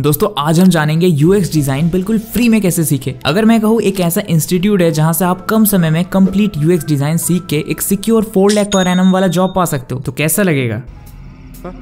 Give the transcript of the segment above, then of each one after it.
दोस्तों आज हम जानेंगे यूएक्स डिजाइन बिल्कुल फ्री में कैसे सीखे अगर मैं कहूँ एक ऐसा इंस्टीट्यूट है जहां से आप कम समय में कंप्लीट यूएक्स डिजाइन सीख के एक secure four lakh per annum वाला जॉब पा सकते हो तो कैसा लगेगा हा?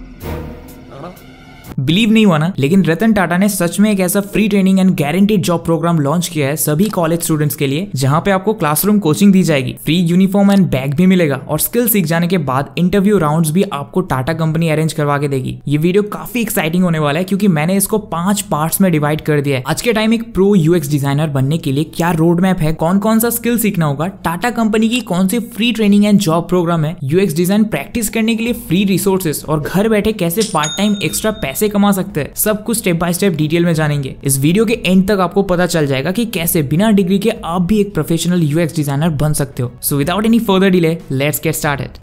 बिलीव नहीं हुआ ना लेकिन रतन टाटा ने सच में एक ऐसा free training and guaranteed job programme launch किया है सभी कॉलेज स्टूडेंट्स के लिए जहाँ पे आपको क्लासरूम कोचिंग दी जाएगी फ्री यूनिफॉर्म एंड बैग भी मिलेगा और स्किल सीख जाने के बाद इंटरव्यू राउंड भी आपको टाटा कंपनी अरेंज करवा के देगी ये वीडियो काफी एक्साइटिंग होने वाला है क्योंकि मैंने इसको पांच पार्ट में डिवाइड कर दिया है आज के टाइम एक प्रो यूएक्स डिजाइनर बनने के लिए क्या रोड मैप है कौन कौन सा स्किल सीखना होगा टाटा कंपनी की कौन सी free training and job program है यूएक्स डिजाइन प्रैक्टिस करने के लिए फ्री रिसोर्सेस और घर बैठे कैसे पार्ट टाइम एक्स्ट्रा पैसे कैसे कमा सकते हैं सब कुछ स्टेप बाय स्टेप डिटेल में जानेंगे इस वीडियो के एंड तक आपको पता चल जाएगा कि कैसे बिना डिग्री के आप भी एक प्रोफेशनल यूएक्स डिजाइनर बन सकते हो so without any further delay let's get start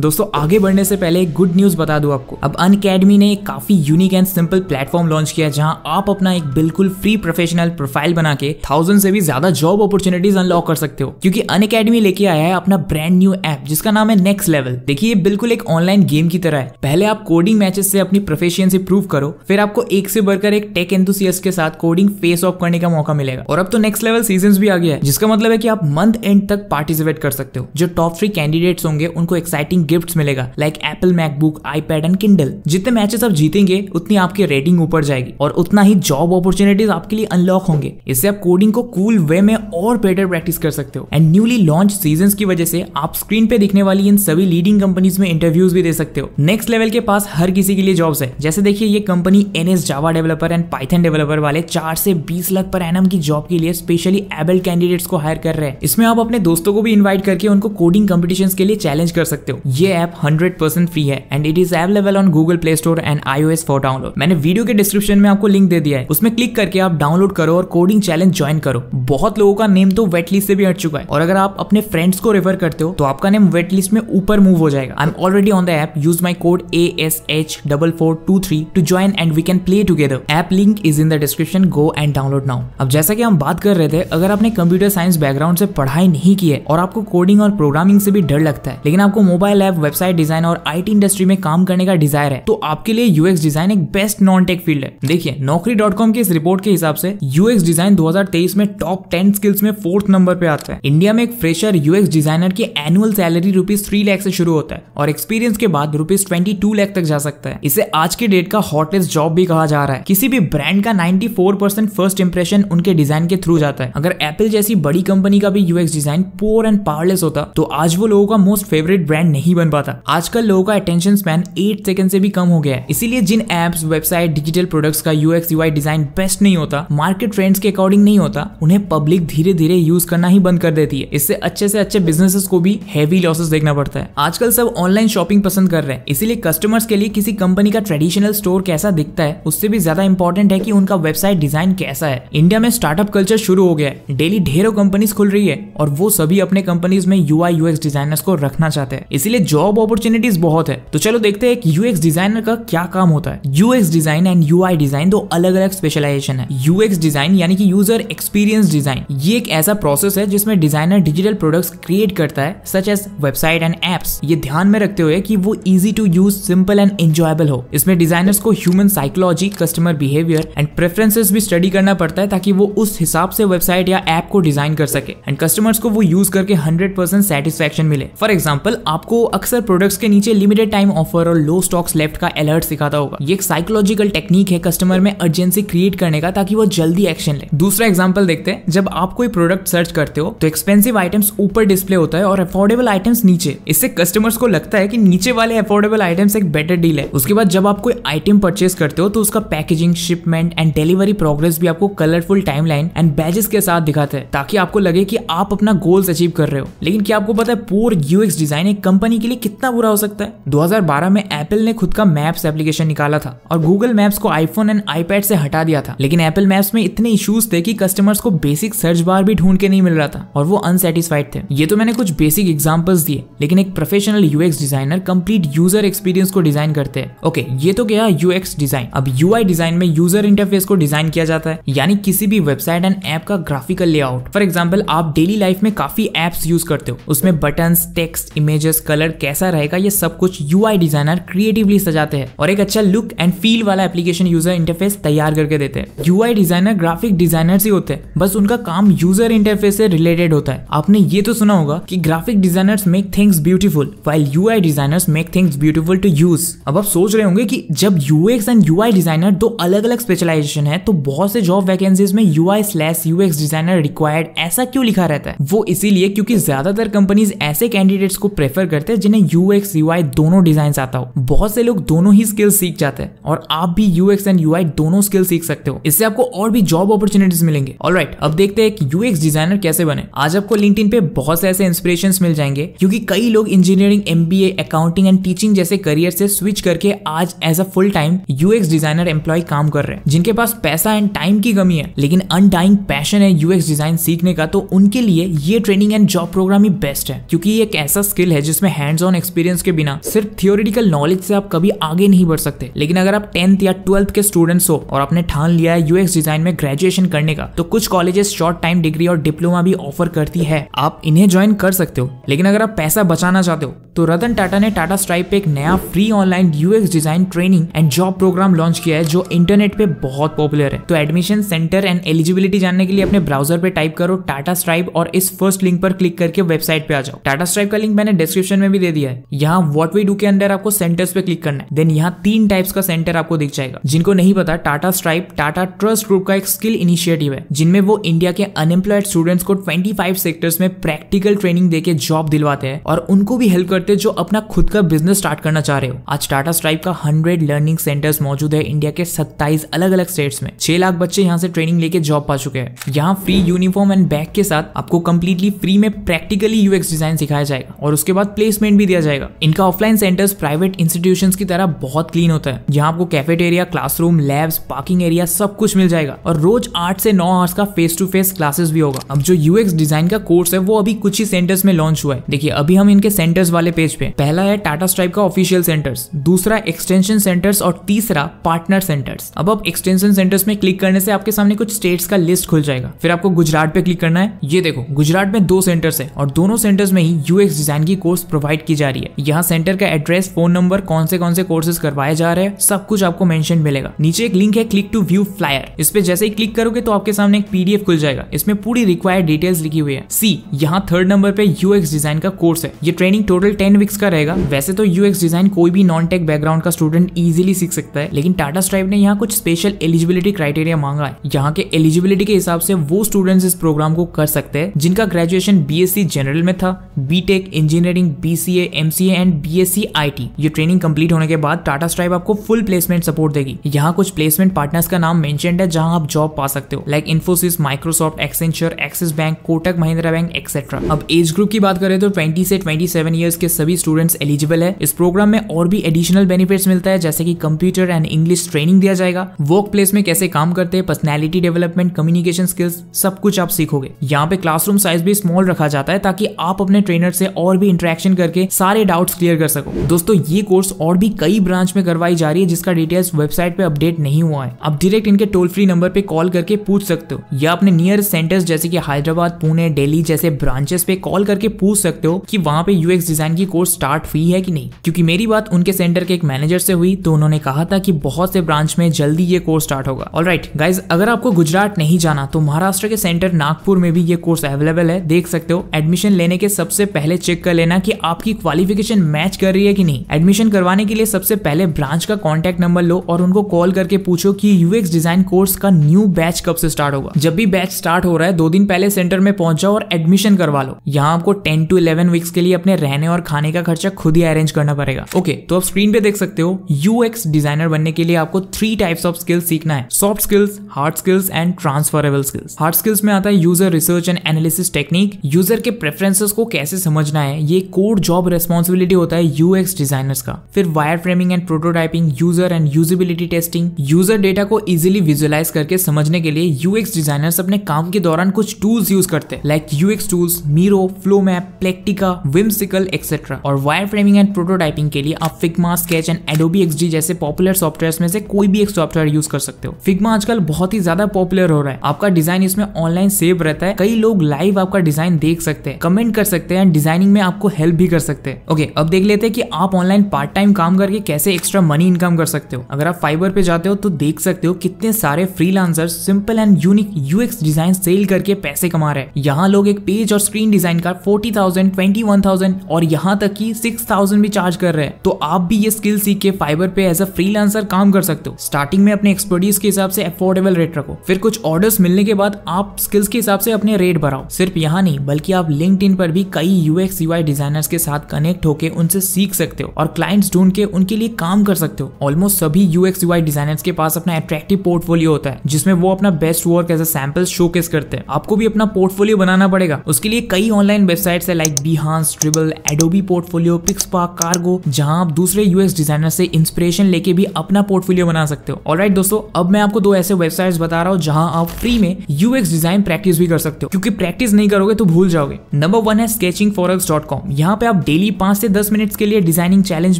दोस्तों आगे बढ़ने से पहले एक गुड न्यूज बता दूं आपको अब अकेडमी ने एक काफी unique and simple platform launch किया जहां आप अपना एक बिल्कुल फ्री प्रोफेशनल प्रोफाइल बना के थाउजेंड से भी ज्यादा जॉब अपॉर्चुनिटीज अनलॉक कर सकते हो क्योंकि अकेडमी लेके आया है अपना ब्रांड न्यू ऐप जिसका नाम है नेक्स्ट लेवल देखिए ये बिल्कुल एक ऑनलाइन गेम की तरह है पहले आप कोडिंग मैचेस से अपनी प्रोफेशियंसी प्रूव करो फिर आपको एक से बढ़कर एक टेक एंथुसियस के साथ कोडिंग फेस ऑफ करने का मौका मिलेगा और अब तो नेक्स्ट लेवल सीजन भी आ गया है जिसका मतलब है की आप मंथ एंड तक पार्टिसिपेट कर सकते हो जो टॉप थ्री कैंडिडेट्स होंगे उनको एक्साइटिंग गिफ्ट मिलेगा like Apple MacBook iPad and Kindle जितने मैचेस आप जीतेंगे उतनी आपकी रेटिंग ऊपर जाएगी और उतना ही जॉब अपॉर्चुनिटीज आपके लिए अनलॉक होंगे इससे आप कोडिंग को कूल वे में और बेटर प्रैक्टिस कर सकते हो एंड न्यूली लॉन्च सीजन की वजह से आप स्क्रीन पे दिखने वाली इन सभी लीडिंग कंपनीज में इंटरव्यूज भी दे सकते हो नेक्स्ट लेवल के पास हर किसी के लिए जॉब्स है जैसे देखिए ये company N S Java developer and Python developer वाले चार से बीस लाख पर एनम की जॉब के लिए स्पेशली एबल कैंडिडेट्स को हायर कर रहे हैं इसमें आप अपने दोस्तों को भी इन्वाइट करके उनको कोडिंग कॉम्पिटिशन के लिए चैलेंज कर सकते हो ये ऐप 100% फ्री है and it is available on Google Play Store and iOS for download मैंने वीडियो के डिस्क्रिप्शन में आपको लिंक दे दिया है उसमें क्लिक करके आप डाउनलोड करो और कोडिंग चैलेंज ज्वाइन करो बहुत लोगों का नेम तो वेट लिस्ट से भी हट चुका है और अगर आप अपने फ्रेंड्स को रेफर करते हो तो आपका नेम वेट लिस्ट में ऊपर मूव हो जाएगा I am already on the app use my code A S H double four two three two join and we can play together app link is in the description go and download now अब जैसा कि हम बात कर रहे थे अगर आपने कंप्यूटर साइंस बैकग्राउंड से पढ़ाई नहीं की है और आपको कोडिंग और प्रोग्रामिंग से भी डर लगता है लेकिन आपको मोबाइल ऐप है वेबसाइट डिजाइन और आईटी इंडस्ट्री में काम करने का डिजायर है तो आपके लिए यूएक्स डिजाइन एक बेस्ट नॉन टेक फील्ड है देखिए नौकरी डॉट कॉम की इस रिपोर्ट के हिसाब से यूएक्स डिजाइन 2023 में टॉप टेन स्किल्स में फोर्थ नंबर पे आता है इंडिया में एक फ्रेशर यूएक्स डिजाइनर की annual salary rupees three lakh से शुरू होता है और एक्सपीरियंस के बाद रुपीज ट्वेंटी टू लैख तक जा सकता है इसे आज के डेट का हॉटेस्ट जॉब भी कहा जा रहा है किसी भी ब्रांड का ninety four percent first impression उनके डिजाइन के थ्रू जाता है अगर एप्पल जैसी बड़ी कंपनी का भी UX design poor and powerless होता तो आज वो लोगों का मोस्ट फेवरेट ब्रांड नहीं बन पाता आजकल लोगों का अटेंशन स्पैन एट सेकंड से भी कम हो गया है इसीलिए जिन एप्स वेबसाइट डिजिटल प्रोडक्ट्स का यूएक्स यूआई डिजाइन बेस्ट नहीं होता मार्केट ट्रेंड्स के अकॉर्डिंग नहीं होता उन्हें पब्लिक धीरे धीरे यूज करना ही बंद कर देती है इससे अच्छे से अच्छे बिजनेसेस को भी हैवी लॉसेस देखना पड़ता है आजकल सब ऑनलाइन शॉपिंग पसंद कर रहे हैं इसीलिए कस्टमर्स के लिए किसी कंपनी का ट्रेडिशनल स्टोर कैसा दिखता है उससे भी ज्यादा इंपॉर्टेंट है कि उनका वेबसाइट डिजाइन कैसा है इंडिया में स्टार्टअप कल्चर शुरू हो गया है डेली ढेरों कंपनीज खुल रही है और वो सभी अपने कंपनीज में यूआई यूएक्स डिजाइनर्स को रखना चाहते हैं इसीलिए लिए जॉब अपॉर्चुनिटीज बहुत है तो चलो देखते हैं कि यूएक्स डिजाइनर का क्या काम होता है UX design and UI design दो अलग अलग स्पेशलाइजेशन है यूएक्स डिजाइन यानी कि यूजर एक्सपीरियंस डिजाइन ये एक ऐसा प्रोसेस है जिसमें डिजाइनर डिजिटल प्रोडक्ट्स क्रिएट करता है such as website and apps ये ध्यान में रखते हुए कि वो easy to use simple and enjoyable हो इसमें डिजाइनर्स को human psychology customer behaviour and preferences भी स्टडी करना पड़ता है ताकि वो उस हिसाब से वेबसाइट या ऐप को डिजाइन कर सके एंड कस्टमर्स को वो यूज करके हंड्रेड परसेंट सेटिस्फेक्शन मिले फॉर एग्जाम्पल आपको अक्सर प्रोडक्ट्स के नीचे लिमिटेड टाइम ऑफर और लो स्टॉक्स लेफ्ट का अलर्ट सिखाता होगा ये एक साइकोलॉजिकल टेक्निक है कस्टमर में अर्जेंसी क्रिएट करने का ताकि वो जल्दी एक्शन ले दूसरा एग्जाम्पल देखते हैं जब आप कोई प्रोडक्ट सर्च करते हो तो एक्सपेंसिव आइटम्स ऊपर डिस्प्ले होता है और अफोर्डेबल आइटम्स नीचे इससे कस्टमर्स को लगता है कि नीचे वाले अफोर्डेबल आइटम्स एक बेटर डील है उसके बाद जब आप कोई आइटम परचेस करते हो तो उसका packaging shipment and delivery progress भी आपको कलरफुल टाइमलाइन एंड बैजेस के साथ दिखाते हैं ताकि आपको लगे की आप अपना गोल्स अचीव कर रहे हो लेकिन क्या आपको पता है पोर यूएक्स डिजाइन एक कंपनी कंपनी के लिए कितना बुरा हो सकता है 2012 में एप्पल ने खुद का मैप्स एप्लीकेशन निकाला था और गूगल मैप्स को आईफोन एंड आईपैड से हटा दिया था लेकिन एप्पल मैप्स में इतने इश्यूज थे कि कस्टमर्स को बेसिक सर्च बार भी ढूंढ के नहीं मिल रहा था और वो अनसेटिस्फाइड थे ये तो मैंने कुछ बेसिक एग्जाम्पल्स दिए लेकिन एक professional UX designer complete user experience को डिजाइन करते हैं ओके ये तो गया यूएक्स डिजाइन अब यू डिजाइन में यूजर इंटरफेस को डिजाइन किया जाता है यानी किसी भी वेबसाइट एंड ऐप का ग्राफिकल लेआउट फॉर एग्जाम्पल आप डेली लाइफ में काफी एप्स यूज करते हो उसमें button text images colour colour कैसा रहेगा ये सब कुछ यू डिजाइनर क्रिएटिवली सजाते हैं और एक अच्छा लुक एंड फील वाला एप्लीकेशन यूजर इंटरफेस तैयार करके देते हैं यू डिजाइनर ग्राफिक डिजाइनर ही होते हैं बस उनका काम यूजर इंटरफेस से रिलेटेड होता है आपने ये तो सुना होगा कि graphic designers make things beautiful while U I designers make things beautiful to use अब आप सोच रहे होंगे कि जब यू एंड यू डिजाइनर दो अलग अलग स्पेशलाइजेशन है तो बहुत से जॉब वैकेंसीज में U I slash U X designer required ऐसा क्यों लिखा रहता है वो इसीलिए क्योंकि ज्यादातर कंपनीज ऐसे कैंडिडेट्स को प्रेफर करते जिन्हें यू एक्स दोनों डिजाइन आता हो बहुत से लोग दोनों ही स्किल सीख जाते हैं और आप भी यू एक्स एंड यू दोनों स्किल सीख सकते हो इससे आपको और भी जॉब अपॉर्चुनिटीज मिलेंगे ऑल राइट right, अब देखते हैं यू एक्स डिजाइनर कैसे बने आज आपको लिंक पे बहुत से ऐसे इंस्पिरेशन मिल जाएंगे क्योंकि कई लोग engineering MBA accounting and teaching जैसे करियर से स्विच करके आज as a full time U X designer employ काम कर रहे हैं जिनके पास पैसा एंड टाइम की कमी है लेकिन अनडाइंग पैशन है यू डिजाइन सीखने का तो उनके लिए ये ट्रेनिंग एंड जॉब प्रोग्राम ही बेस्ट है क्योंकि ये एक ऐसा स्किल है जिसमें हैंड्स ऑन एक्सपीरियंस के बिना सिर्फ थियोरिटिकल नॉलेज से आप कभी आगे नहीं बढ़ सकते लेकिन अगर आप टेंथ या ट्वेल्थ के स्टूडेंट्स हो और आपने ठान लिया है यूएक्स डिजाइन में ग्रेजुएशन करने का तो कुछ कॉलेजेस शॉर्ट टाइम डिग्री और डिप्लोमा भी ऑफर करती है आप इन्हें ज्वाइन कर सकते हो लेकिन अगर आप पैसा बचाना चाहते हो तो रतन टाटा ने टाटा स्ट्राइप पे एक नया free online UX design training and job programme launch किया है जो इंटरनेट पे बहुत पॉपुलर है तो एडमिशन सेंटर एंड एलिजिबिलिटी जानने के लिए अपने ब्राउजर पे टाइप करो टाटा स्ट्राइप और इस फर्स्ट लिंक पर क्लिक करके वेबसाइट पे आ जाओ टाटा स्ट्राइप का लिंक मैंने डिस्क्रिप्शन में भी भी दे दिया है यहाँ वॉट वी डू के अंदर आपको सेंटर्स पे क्लिक करना है देन यहाँ तीन टाइप्स का सेंटर आपको दिख जाएगा जिनको नहीं पता Tata Strive Tata Trust group का एक स्किल इनिशिएटिव है जिनमें वो इंडिया के अनएम्प्लॉयड स्टूडेंट्स को फाइव सेक्टर्स में प्रैक्टिकल ट्रेनिंग देके जॉब दिलवाते हैं और उनको भी हेल्प करते हैं जो अपना खुद का बिजनेस स्टार्ट करना चाह रहे हो आज टाटा स्ट्राइप का हंड्रेड लर्निंग सेंटर्स मौजूद है इंडिया के सत्ताईस अलग अलग स्टेट्स में छह लाख बच्चे यहाँ से ट्रेनिंग लेके जॉब पा चुके हैं यहाँ फ्री यूनिफॉर्म एंड बैग के साथ आपको कंप्लीटली फ्री में प्रैक्टिकली यूएक्स डिजाइन सिखाया जाएगा और उसके बाद प्लेसमेंट ट्रीटमेंट भी दिया जाएगा इनका ऑफलाइन सेंटर्स प्राइवेट इंस्टीट्यूशन की तरह बहुत क्लीन होता है जहाँ आपको cafeteria classroom labs parking area सब कुछ मिल जाएगा और रोज आठ से नौ आवर्स का फेस टू फेस क्लासेस भी होगा अब जो यूएक्स डिजाइन का कोर्स है वो अभी कुछ ही सेंटर्स में लॉन्च हुआ है देखिए अभी हम इनके सेंटर्स वाले पेज पे पहला है टाटा स्ट्राइप का ऑफिशियल सेंटर्स दूसरा एक्सटेंशन सेंटर्स और तीसरा पार्टनर सेंटर्स अब आप एक्सटेंशन सेंटर्स में क्लिक करने से आपके सामने कुछ स्टेट्स का लिस्ट खुल जाएगा फिर आपको गुजरात पे क्लिक करना है ये देखो गुजरात में दो सेंटर्स है और दोनों सेंटर्स में ही यूएक्स डिजाइन की कोर्स प्रोवाइड प्रोवाइड की जा रही है यहाँ सेंटर का एड्रेस फोन नंबर कौन से कौन से कोर्सेज करवाए जा रहे हैं सब कुछ आपको मेंशन मिलेगा नीचे एक लिंक है क्लिक टू व्यू फ्लायर इस पे जैसे ही क्लिक करोगे तो आपके सामने एक पीडीएफ खुल जाएगा इसमें पूरी रिक्वायर्ड डिटेल्स लिखी हुई है सी यहाँ थर्ड नंबर पे यूएक्स डिजाइन का कोर्स है ये ट्रेनिंग टोटल टेन वीक्स का रहेगा वैसे तो यूएक्स डिजाइन कोई भी नॉन टेक बैकग्राउंड का स्टूडेंट इजिली सीख सकता है लेकिन टाटा स्ट्राइव ने यहाँ कुछ स्पेशल एलिजिबिलिटी क्राइटेरिया मांगा है यहाँ के एलिजिबिलिटी के हिसाब से वो स्टूडेंट्स इस प्रोग्राम को कर सकते हैं जिनका ग्रेजुएशन बी जनरल में था BTech engineering B BCA MCA and BSc IT ये ट्रेनिंग कंप्लीट होने के बाद टाटा स्ट्राइप आपको फुल प्लेसमेंट सपोर्ट देगी यहाँ कुछ प्लेसमेंट पार्टनर्स का नाम मेंशन है जहाँ आप जॉब पा सकते हो like Infosys Microsoft Accenture Axis bank Kotak Mahindra bank etcetera अब एज ग्रुप की बात करें तो ट्वेंटी से ट्वेंटी सेवन ईयर्स के सभी स्टूडेंट्स एलिजिबल है इस प्रोग्राम में और भी एडिशनल बेनिफिट्स मिलता है जैसे कि कंप्यूटर एंड इंग्लिश ट्रेनिंग दिया जाएगा वर्क प्लेस में कैसे काम करते हैं पर्सनैलिटी डेवलपमेंट कम्युनिकेशन स्किल्स सब कुछ आप सीखोगे यहाँ पे क्लासरूम साइज भी स्मॉल रखा जाता है ताकि आप अपने ट्रेनर से और भी इंटरेक्शन कर करके सारे डाउट्स क्लियर कर सको दोस्तों ये कोर्स और भी कई ब्रांच में करवाई जा रही है जिसका डिटेल्स वेबसाइट पे अपडेट नहीं हुआ है आप डायरेक्ट इनके टोल फ्री नंबर पे कॉल करके पूछ सकते हो या अपने नियर सेंटर्स जैसे कि हैदराबाद पुणे दिल्ली जैसे ब्रांचेस पे कॉल करके पूछ सकते हो कि वहाँ पे यूएक्स डिजाइन की कोर्स स्टार्ट हुई है कि नहीं क्योंकि मेरी बात उनके सेंटर के एक मैनेजर से हुई तो उन्होंने कहा था कि बहुत से ब्रांच में जल्दी ये कोर्स स्टार्ट होगा ऑल राइट गाइज अगर आपको गुजरात नहीं जाना तो महाराष्ट्र के सेंटर नागपुर में भी ये कोर्स अवेलेबल है देख सकते हो एडमिशन लेने के सबसे पहले चेक कर लेना की आप आपकी क्वालिफिकेशन मैच कर रही है कि नहीं एडमिशन करवाने के लिए सबसे पहले ब्रांच का कॉन्टेक्ट नंबर लो और उनको कॉल करके पूछो कि यूएक्स डिजाइन कोर्स का न्यू बैच कब से स्टार्ट होगा जब भी बैच स्टार्ट हो रहा है दो दिन पहले सेंटर में पहुंच जाओ और एडमिशन करवा लो यहाँ आपको टेन टू इलेवन वीक्स के लिए अपने रहने और खाने का खर्चा खुद ही अरेंज करना पड़ेगा ओके तो आप स्क्रीन पे देख सकते हो यूएक्स डिजाइनर बनने के लिए आपको थ्री टाइप्स ऑफ स्किल्स सीखना है soft skills hard skills and transferable skills hard skills में आता है user research and analysis technique user के प्रेफरेंसेस को कैसे समझना है ये कोड जॉब रेस्पॉन्सिबिलिटी होता है यूएक्स डिजाइनर्स का फिर wire framing and prototyping user and usability testing user data को इजिली विजुअलाइज करके समझने के लिए यूएक्स डिजाइनर्स अपने काम के दौरान कुछ टूल्स यूज करते हैं like UX tools Miro flow map Plectica Whimsical etcetera और वायर फ्रेमिंग एंड प्रोटोटाइपिंग के लिए आप Figma Sketch and Adobe XD जैसे पॉपुलर सॉफ्टवेयर में से कोई भी एक सॉफ्टवेयर यूज कर सकते हो फिग्मा आजकल बहुत ही ज्यादा पॉपुलर हो रहा है आपका डिजाइन इसमें ऑनलाइन सेव रहता है कई लोग लाइव आपका डिजाइन देख सकते हैं कमेंट कर सकते हैं डिजाइनिंग में आपको हेल्प भी कर कर सकते ओके अब देख लेते हैं कि आप ऑनलाइन पार्ट टाइम काम करके कैसे एक्स्ट्रा मनी इनकम कर सकते हो अगर आप फाइबर पे जाते हो तो देख सकते हो कितने सारे freelancers simple and unique UX design sell करके पैसे कमा रहे हैं यहाँ लोग एक पेज और स्क्रीन डिजाइन का forty thousand twenty one thousand और यहाँ तक की सिक्स थाउजेंड भी चार्ज कर रहे हैं तो आप भी ये स्किल सीख के फाइबर पे एज अ फ्रीलांसर काम कर सकते हो स्टार्टिंग में अपने एक्सपर्टीज के हिसाब से अफोर्डेबल रेट रखो फिर कुछ ऑर्डर्स मिलने के बाद आप स्किल्स के हिसाब से अपने रेट बढ़ाओ सिर्फ यहाँ नहीं बल्कि आप लिंक पर भी कई यूएक्स यूआई डिजाइनर्स के साथ कनेक्ट होकर उनसे सीख सकते हो और क्लाइंट्स ढूंढ के उनके लिए काम कर सकते हो ऑलमोस्ट सभी यूएक्स यूआई डिजाइनर्स के पास अपना अट्रैक्टिव पोर्टफोलियो होता है जिसमें वो अपना best work as a showcase करते हैं आपको भी अपना पोर्टफोलियो बनाना पड़ेगा उसके लिए कई ऑनलाइन वेबसाइट्स है like Behance Dribbble Adobe Portfolio park Cargo जहां आप दूसरे यूएस डिजाइनर से इंस्पिरेशन लेके भी अपना पोर्टफोलियो बना सकते हो ऑलराइट दोस्तों अब मैं आपको दो ऐसे वेबसाइट्स बता रहा हूँ जहां आप फ्री में यूएक्स डिजाइन प्रैक्टिस भी कर सकते हो क्योंकि प्रैक्टिस नहीं करोगे तो भूल जाओगे नंबर वन है स्केचिंग फॉरक्स डॉट कॉम यहाँ पे आप आप डेली पांच से दस मिनट के लिए डिजाइनिंग चैलेंज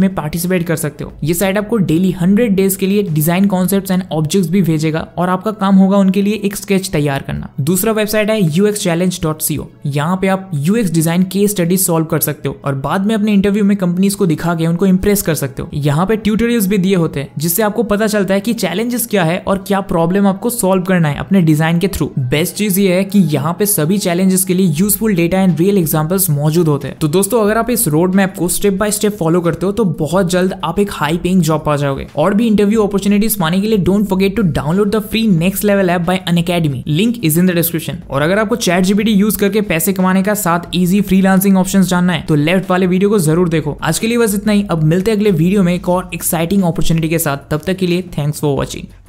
में पार्टिसिपेट कर सकते हो ये साइट आपको डेली हंड्रेड डेज के लिए डिजाइन कॉन्सेप्ट एंड ऑब्जेक्ट भी भेजेगा और आपका काम होगा उनके लिए एक स्केच तैयार करना दूसरा वेबसाइट है U X challenge dot C O यहाँ पे आप यू एक्स डिजाइन के स्टडीज सॉल्व कर सकते हो और बाद में अपने इंटरव्यू में कंपनीज को दिखा के उनको इम्प्रेस कर सकते हो यहाँ पे ट्यूटोरियल्स भी दिए होते हैं जिससे आपको पता चलता है कि चैलेंजेस क्या है और क्या प्रॉब्लम आपको सॉल्व करना है अपने डिजाइन के थ्रू बेस्ट चीज ये है कि यहाँ पे सभी चैलेंजेस के लिए useful data and real examples मौजूद होते हैं तो दोस्तों अगर आप आप इस रोड मैप को स्टेप बाय स्टेप फॉलो करते हो तो बहुत जल्द आप एक हाई पेइंग जॉब पा जाओगे और भी इंटरव्यू अपॉर्चुनिटीज पाने के लिए don't forget to download the free next level app by Unacademy link is in the description और अगर आपको चैट जीबीटी यूज करके पैसे कमाने का साथ इजी फ्रीलांसिंग ऑप्शन जानना है तो लेफ्ट वाले वीडियो को जरूर देखो आज के लिए बस इतना ही अब मिलते हैं अगले वीडियो में एक और एक्साइटिंग अपॉर्चुनिटी के साथ तब तक के लिए थैंक्स फॉर वॉचिंग